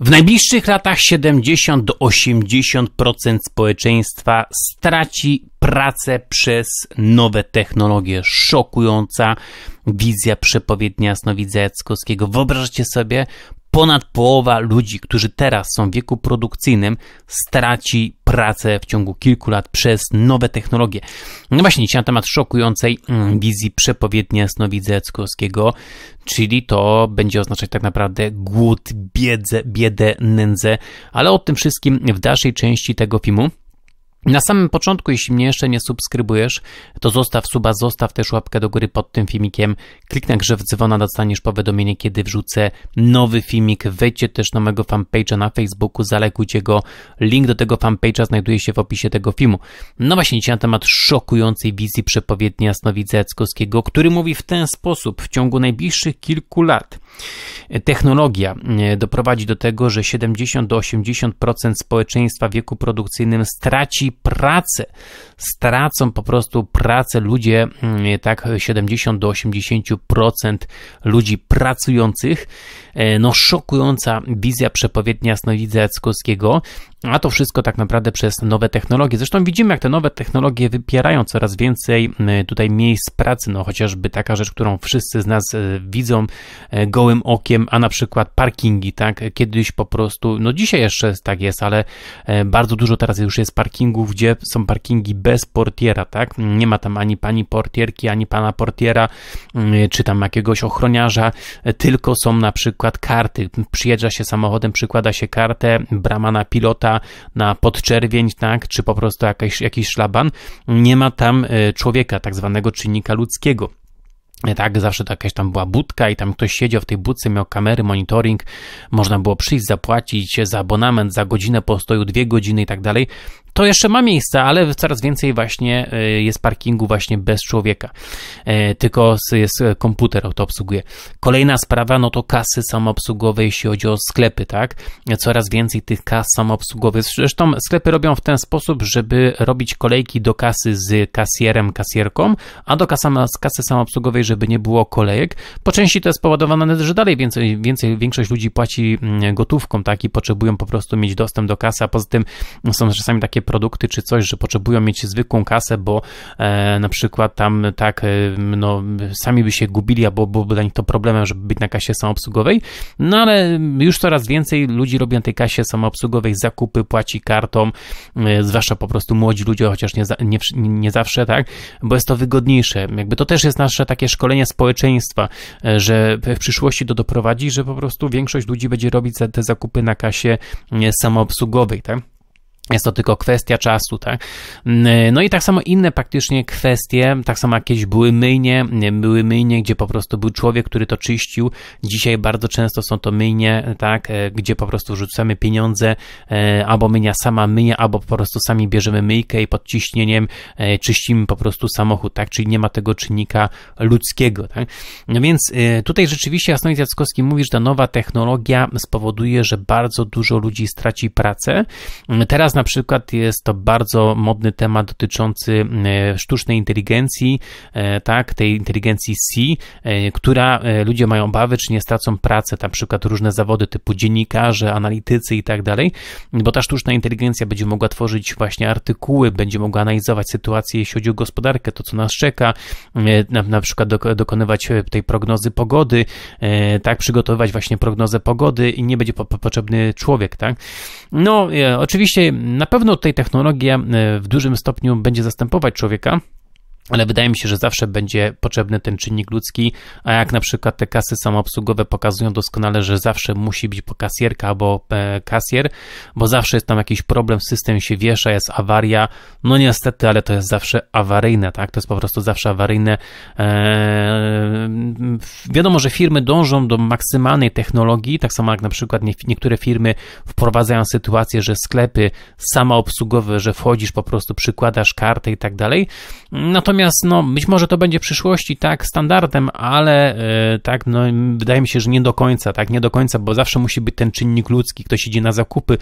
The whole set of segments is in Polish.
W najbliższych latach 70 do 80% społeczeństwa straci pracę przez nowe technologie. Szokująca wizja przepowiednia Jasnowidza Jackowskiego. Wyobraźcie sobie, ponad połowa ludzi, którzy teraz są w wieku produkcyjnym, straci pracę w ciągu kilku lat przez nowe technologie. No właśnie, dzisiaj na temat szokującej mm, wizji przepowiednia Jasnowidza Jackowskiego, czyli to będzie oznaczać tak naprawdę głód, biedę, biedę, nędzę, ale o tym wszystkim w dalszej części tego filmu. Na samym początku, jeśli mnie jeszcze nie subskrybujesz, to zostaw suba, zostaw też łapkę do góry pod tym filmikiem, kliknij grzew dzwona, dostaniesz powiadomienie, kiedy wrzucę nowy filmik. Wejdźcie też na mojego fanpage'a na Facebooku, zalekujcie go. Link do tego fanpage'a znajduje się w opisie tego filmu. No właśnie, dzisiaj na temat szokującej wizji przepowiedni Jasnowidza Jackowskiego, który mówi w ten sposób w ciągu najbliższych kilku lat – Technologia e, doprowadzi do tego, że 70-80% społeczeństwa w wieku produkcyjnym straci pracę. Stracą po prostu pracę ludzie, mm, e, tak 70-80% ludzi pracujących. E, no szokująca wizja przepowiednia Snowidza Jackowskiego a to wszystko tak naprawdę przez nowe technologie. Zresztą widzimy, jak te nowe technologie wypierają coraz więcej mm, tutaj miejsc pracy. No chociażby taka rzecz, którą wszyscy z nas e, widzą e, gołym okiem, a na przykład parkingi, tak? Kiedyś po prostu, no dzisiaj jeszcze tak jest, ale e, bardzo dużo teraz już jest parkingów, gdzie są parkingi bez portiera, tak? Nie ma tam ani pani portierki, ani pana portiera, mm, czy tam jakiegoś ochroniarza, tylko są na przykład karty. Przyjeżdża się samochodem, przykłada się kartę, brama na pilota, lata na podczerwień, tak, czy po prostu jakiś jakiś szlaban, nie ma tam e, człowieka, tak zwanego czynnika ludzkiego tak, zawsze to jakaś tam była budka i tam ktoś siedział w tej budce, miał kamery, monitoring, można było przyjść, zapłacić za abonament, za godzinę postoju, dwie godziny i tak dalej. To jeszcze ma miejsce, ale coraz więcej właśnie e, jest parkingu właśnie bez człowieka. E, tylko jest e, komputer, to obsługuje. Kolejna sprawa, no to kasy samoobsługowe, jeśli chodzi o sklepy, tak? Coraz więcej tych kas samoobsługowych. Zresztą sklepy robią w ten sposób, żeby robić kolejki do kasy z kasjerem, kasjerką, a do kasy, kasy samoobsługowej, żeby żeby nie było kolejek. Po części to jest spowodowane, że dalej więcej, więcej większość ludzi płaci mm, gotówką, tak, i potrzebują po prostu mieć dostęp do kasy, a poza tym są czasami takie produkty czy coś, że potrzebują mieć zwykłą kasę, bo e, na przykład tam tak, e, no, sami by się gubili, albo byłoby dla nich to problemem, żeby być na kasie samoobsługowej, no ale już coraz więcej ludzi robi na tej kasie samoobsługowej zakupy, płaci kartą, e, zwłaszcza po prostu młodzi ludzie, chociaż nie, nie, nie zawsze, tak, bo jest to wygodniejsze. Jakby to też jest nasze takie szkolenia społeczeństwa, e, że w przyszłości to doprowadzi, że po prostu większość ludzi będzie robić te zakupy na kasie e, samoobsługowej, tak? Jest to tylko kwestia czasu, tak? No i tak samo inne praktycznie kwestie, tak samo jakieś były myjnie, były myjnie, gdzie po prostu był człowiek, który to czyścił. Dzisiaj bardzo często są to myjnie, tak? E, gdzie po prostu rzucamy pieniądze, e, albo myja sama myje, albo po prostu sami bierzemy myjkę i pod ciśnieniem e, czyścimy po prostu samochód, tak? Czyli nie ma tego czynnika ludzkiego, tak? No więc tutaj rzeczywiście Jasnowic Jackowski mówi, że ta nowa technologia spowoduje, że bardzo dużo ludzi straci pracę. Teraz na przykład jest to bardzo modny temat dotyczący e, sztucznej inteligencji, e, tak, tej inteligencji C, e, która ludzie mają obawy, czy nie stracą pracy, na przykład różne zawody typu dziennikarze, analitycy i tak dalej, bo ta sztuczna inteligencja będzie mogła tworzyć właśnie artykuły, będzie mogła analizować sytuację, jeśli chodzi o gospodarkę, to co nas czeka, na, na przykład dokonywać tej prognozy pogody, tak, przygotowywać właśnie prognozę pogody i nie będzie po, po, potrzebny człowiek, tak. No, oczywiście na pewno tutaj technologia e, w dużym stopniu będzie zastępować człowieka, ale wydaje mi się, że zawsze będzie potrzebny ten czynnik ludzki, a jak na przykład te kasy samoobsługowe pokazują doskonale, że zawsze musi być kasierka, albo e, kasjer, bo zawsze jest tam jakiś problem, system się wiesza, jest awaria, no niestety, ale to jest zawsze awaryjne, tak, to jest po prostu zawsze awaryjne. E, wiadomo, że firmy dążą do maksymalnej technologii, tak samo jak na przykład niektóre firmy wprowadzają sytuację, że sklepy samoobsługowe, że wchodzisz, po prostu przykładasz kartę i tak dalej, natomiast Natomiast no, być może to będzie w przyszłości tak standardem, ale e, tak, no, wydaje mi się, że nie do końca, tak, nie do końca, bo zawsze musi być ten czynnik ludzki, ktoś idzie na zakupy,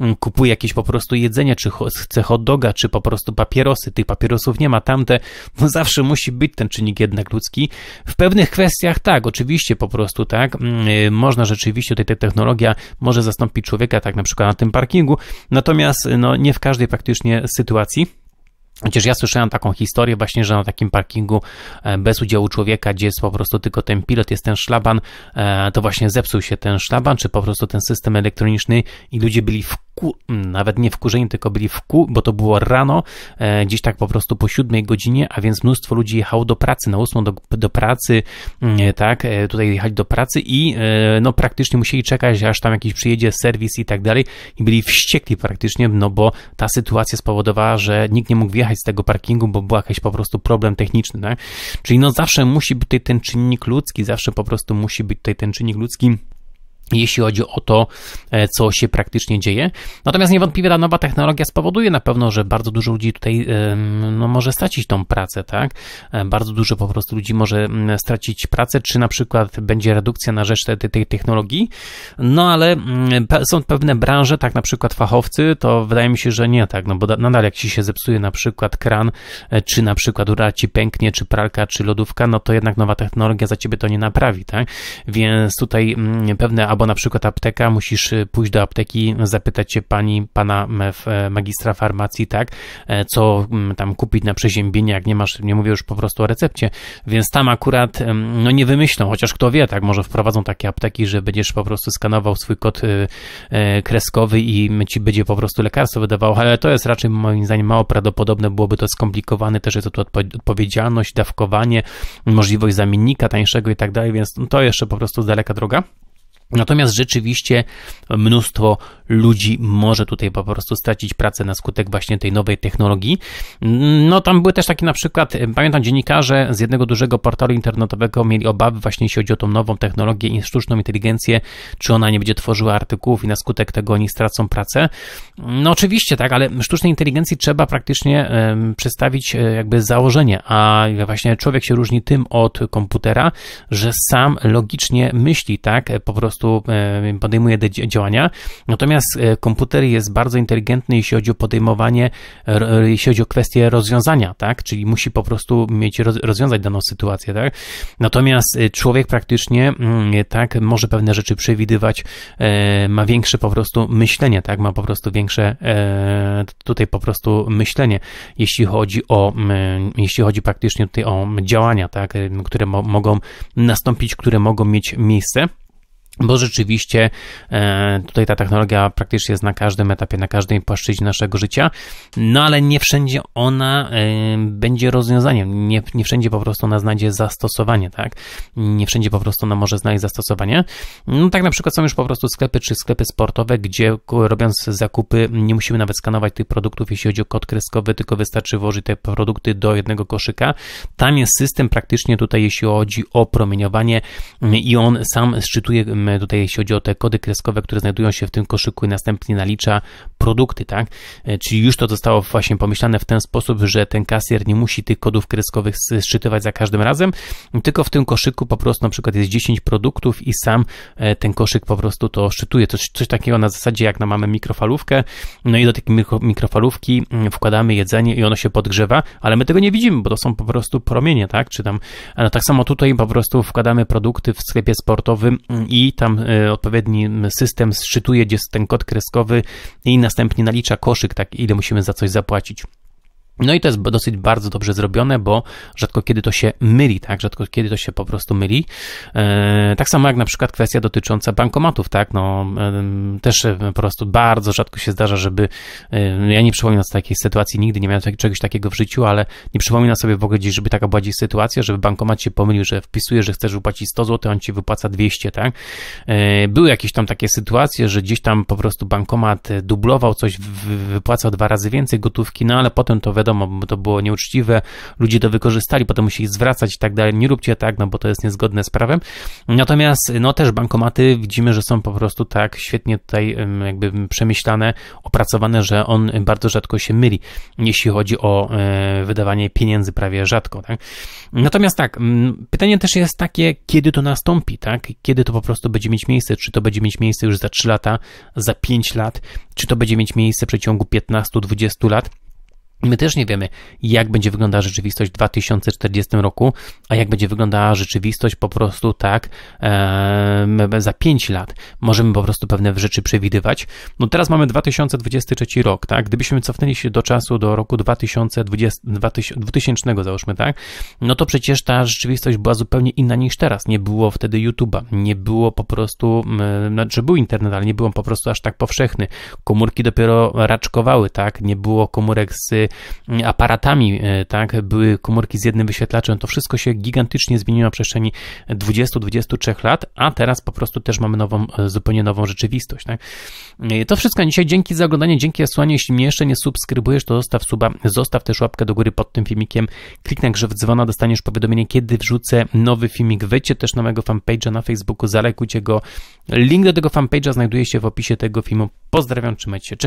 mm, kupuje jakieś po prostu jedzenie, czy chce hot doga, czy po prostu papierosy, tych papierosów nie ma, tamte, no zawsze musi być ten czynnik jednak ludzki. W pewnych kwestiach tak, oczywiście po prostu tak, mm, e, można rzeczywiście, tutaj ta technologia może zastąpić człowieka, tak na przykład na tym parkingu, natomiast no, nie w każdej praktycznie sytuacji. Chociaż ja słyszałem taką historię właśnie, że na takim parkingu e, bez udziału człowieka, gdzie jest po prostu tylko ten pilot, jest ten szlaban, e, to właśnie zepsuł się ten szlaban, czy po prostu ten system elektroniczny i ludzie byli w wku, nawet nie wkurzeni, tylko byli wku, bo to było rano, e, gdzieś tak po prostu po siódmej godzinie, a więc mnóstwo ludzi jechało do pracy, na ósmą do, do pracy, mm, e, tak, e, tutaj jechali do pracy i e, no praktycznie musieli czekać, aż tam jakiś przyjedzie serwis i tak dalej i byli wściekli praktycznie, no bo ta sytuacja spowodowała, że nikt nie mógł wjechać z tego parkingu, bo był jakiś po prostu problem techniczny, tak? Czyli no zawsze musi być tutaj ten czynnik ludzki, zawsze po prostu musi być tutaj ten czynnik ludzki jeśli chodzi o to, e, co się praktycznie dzieje. Natomiast niewątpliwie ta nowa technologia spowoduje na pewno, że bardzo dużo ludzi tutaj no, może stracić tą pracę, tak? E, bardzo dużo po prostu ludzi może mm, stracić pracę, czy na przykład będzie redukcja na rzecz tej, tej technologii, no ale mm, są pewne branże, tak na przykład fachowcy, to wydaje mi się, że nie tak, no bo nadal jak ci się zepsuje na przykład kran, e, czy na przykład ura ci pęknie, czy pralka, czy lodówka, no to jednak nowa technologia za ciebie to nie naprawi, tak? Więc tutaj mm, pewne albo na przykład apteka, musisz y, pójść do apteki, zapytać się pani, pana e, magistra farmacji, tak, e, co mm, tam kupić na przeziębienie, jak nie masz, nie mówię już po prostu o recepcie, więc tam akurat, no nie wymyślą, chociaż kto wie, tak, może wprowadzą takie apteki, że będziesz po prostu skanował swój kod y, e, kreskowy i ci będzie po prostu lekarstwo wydawało, ale to jest raczej moim zdaniem mało prawdopodobne, byłoby to skomplikowane, też jest tu odpowiedzialność, dawkowanie, możliwość zamiennika tańszego i tak dalej, więc to jeszcze po prostu z daleka droga. Natomiast rzeczywiście mnóstwo ludzi może tutaj po prostu stracić pracę na skutek właśnie tej nowej technologii. No tam były też takie na przykład, e, pamiętam dziennikarze z jednego dużego portalu internetowego mieli obawy właśnie jeśli chodzi o tą nową technologię i sztuczną inteligencję, czy ona nie będzie tworzyła artykułów i na skutek tego oni stracą pracę. No oczywiście tak, ale sztucznej inteligencji trzeba praktycznie przedstawić e, jakby założenie, a właśnie człowiek się różni tym od komputera, że sam logicznie myśli, tak, e, po prostu podejmuje działania działania. Natomiast e, komputer jest bardzo inteligentny, jeśli chodzi o podejmowanie, e, jeśli chodzi o kwestię rozwiązania, tak? Czyli musi po prostu mieć rozwiązać daną sytuację, tak? Natomiast e, człowiek praktycznie mm, tak może pewne rzeczy przewidywać, ma większe po prostu myślenie, tak? Ma po prostu większe tutaj po prostu myślenie, jeśli chodzi o mm, jeśli chodzi praktycznie tutaj o działania, tak? które mo mogą nastąpić, które mogą mieć miejsce bo rzeczywiście e, tutaj ta technologia praktycznie jest na każdym etapie, na każdej płaszczyźnie naszego życia, no ale nie wszędzie ona e, będzie rozwiązaniem, nie, nie wszędzie po prostu ona znajdzie zastosowanie, tak? Nie wszędzie po prostu ona może znaleźć zastosowanie. No tak na przykład są już po prostu sklepy czy sklepy sportowe, gdzie robiąc zakupy nie musimy nawet skanować tych produktów, jeśli chodzi o kod kreskowy, tylko wystarczy włożyć te produkty do jednego koszyka. Tam jest system praktycznie tutaj, jeśli chodzi o promieniowanie mm, i on sam szczytuje mm, tutaj, jeśli chodzi o te kody kreskowe, które znajdują się w tym koszyku i następnie nalicza produkty, tak? E, czyli już to zostało właśnie pomyślane w ten sposób, że ten kasjer nie musi tych kodów kreskowych zczytywać za każdym razem, tylko w tym koszyku po prostu na przykład jest 10 produktów i sam e, ten koszyk po prostu to szczytuje. Coś, coś takiego na zasadzie jak na no mamy mikrofalówkę, no i do tej mikrofalówki mm, wkładamy jedzenie i ono się podgrzewa, ale my tego nie widzimy, bo to są po prostu promienie, tak? Czy tam, no tak samo tutaj po prostu wkładamy produkty w sklepie sportowym mm, i tam e, odpowiedni system zczytuje, gdzie jest ten kod kreskowy i następnie nalicza koszyk, tak ile musimy za coś zapłacić. No i to jest dosyć bardzo dobrze zrobione, bo rzadko kiedy to się myli, tak? Rzadko kiedy to się po prostu myli. E, tak samo jak na przykład kwestia dotycząca bankomatów, tak? No też po prostu bardzo rzadko się zdarza, żeby no ja nie przypominam sobie takiej sytuacji, nigdy nie miałem tak- czegoś takiego w życiu, ale nie przypominam sobie w ogóle żeby taka była dziś sytuacja, żeby bankomat się pomylił, że wpisuje, że chcesz wypłacić 100 zł, on ci wypłaca 200, tak? E, były jakieś tam takie sytuacje, że gdzieś tam po prostu bankomat e, dublował coś, wypłacał dwa razy więcej gotówki, no ale potem to wiadomo, wiadomo, bo to było nieuczciwe, ludzie to wykorzystali, potem musieli zwracać i tak dalej, nie róbcie tak, no bo to jest niezgodne z prawem. Natomiast, no też bankomaty widzimy, że są po prostu tak świetnie tutaj jakby przemyślane, opracowane, że on bardzo rzadko się myli, jeśli chodzi o e, wydawanie pieniędzy prawie rzadko, tak? Natomiast tak, pytanie też jest takie, kiedy to nastąpi, tak? Kiedy to po prostu będzie mieć miejsce? Czy to będzie mieć miejsce już za 3 lata, za 5 lat? Czy to będzie mieć miejsce w przeciągu 15-20 lat? My też nie wiemy, jak będzie wyglądała rzeczywistość w 2040 roku, a jak będzie wyglądała rzeczywistość po prostu tak e, za 5 lat. Możemy po prostu pewne rzeczy przewidywać. No teraz mamy 2023 rok, tak? Gdybyśmy cofnęli się do czasu, do roku 2020, 2000, 2000 załóżmy, tak? No to przecież ta rzeczywistość była zupełnie inna niż teraz. Nie było wtedy YouTube'a, nie było po prostu, e, znaczy był internet, ale nie był on po prostu aż tak powszechny. Komórki dopiero raczkowały, tak? Nie było komórek z E, aparatami, e, tak, były komórki z jednym wyświetlaczem, to wszystko się gigantycznie zmieniło na przestrzeni 20-23 lat, a teraz po prostu też mamy nową, e, zupełnie nową rzeczywistość, tak. To wszystko dzisiaj, dzięki za oglądanie, dzięki za słuchanie, jeśli mnie jeszcze nie subskrybujesz, to zostaw suba, zostaw też łapkę do góry pod tym filmikiem, kliknij w dzwona, dostaniesz powiadomienie, kiedy wrzucę nowy filmik, wejdźcie też na mojego fanpage'a na Facebooku, zalekujcie go, link do tego fanpage'a znajduje się w opisie tego filmu, pozdrawiam, trzymajcie się, cześć!